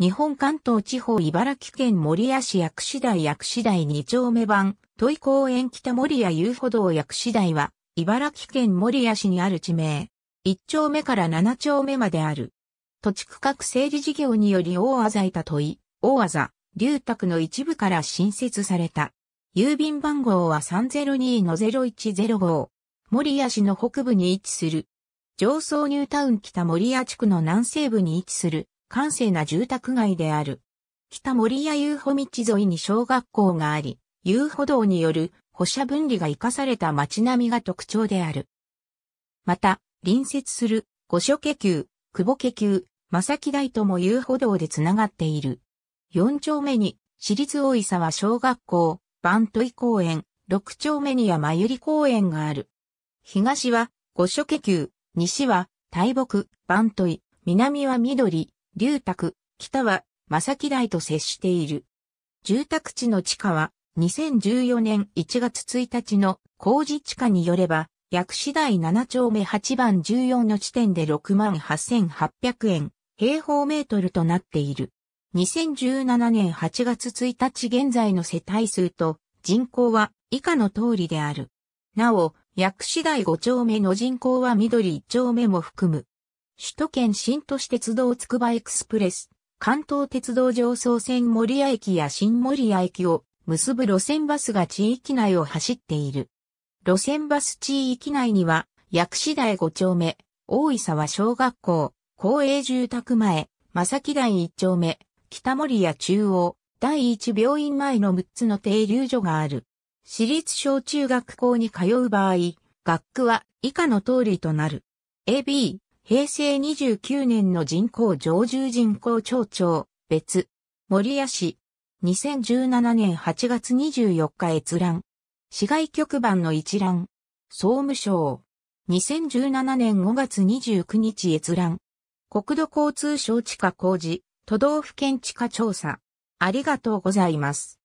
日本関東地方茨城県守谷市薬師台薬師台2丁目版、都井公園北守谷遊歩道薬師台は、茨城県守谷市にある地名。1丁目から7丁目まである。土地区画整理事業により大技いた都井、大技、ざ、龍の一部から新設された。郵便番号は302-0105。守谷市の北部に位置する。上層ニュータウン北守谷地区の南西部に位置する。閑静な住宅街である。北森屋遊歩道沿いに小学校があり、遊歩道による歩車分離が生かされた街並みが特徴である。また、隣接する五所家球、久保家球、正木台とも遊歩道でつながっている。四丁目に、私立大井沢小学校、万戸井公園、六丁目に山由里公園がある。東は五所家球、西は大木、万戸井、南は緑、龍宅、北は、正木台と接している。住宅地の地下は、2014年1月1日の工事地下によれば、薬師台7丁目8番14の地点で68,800円、平方メートルとなっている。2017年8月1日現在の世帯数と人口は以下の通りである。なお、薬師台5丁目の人口は緑1丁目も含む。首都圏新都市鉄道つくばエクスプレス、関東鉄道上層線守谷駅や新守谷駅を結ぶ路線バスが地域内を走っている。路線バス地域内には、薬師台5丁目、大井沢小学校、公営住宅前、正木台1丁目、北森谷中央、第1病院前の6つの停留所がある。私立小中学校に通う場合、学区は以下の通りとなる。AB、平成29年の人口常住人口町長、別、森谷市。2017年8月24日閲覧。市外局番の一覧。総務省。2017年5月29日閲覧。国土交通省地下工事、都道府県地下調査。ありがとうございます。